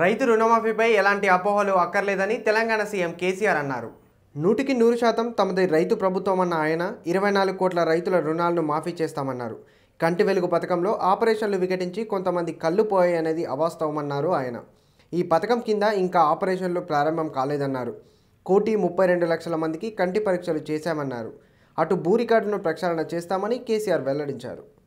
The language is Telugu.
రైతు రుణమాఫీపై ఎలాంటి అపోహలు అక్కర్లేదని తెలంగాణ సీఎం కేసీఆర్ అన్నారు నూటికి నూరు శాతం తమది రైతు ప్రభుత్వం అన్న ఆయన ఇరవై నాలుగు కోట్ల రైతుల రుణాలను మాఫీ చేస్తామన్నారు కంటి వెలుగు పథకంలో ఆపరేషన్లు విఘటించి కొంతమంది కళ్ళు పోయాయనేది అవాస్తవమన్నారు ఆయన ఈ పథకం కింద ఇంకా ఆపరేషన్లు ప్రారంభం కాలేదన్నారు కోటి ముప్పై రెండు లక్షల మందికి కంటి పరీక్షలు చేశామన్నారు అటు భూ రికార్డును ప్రక్షాళన చేస్తామని కేసీఆర్ వెల్లడించారు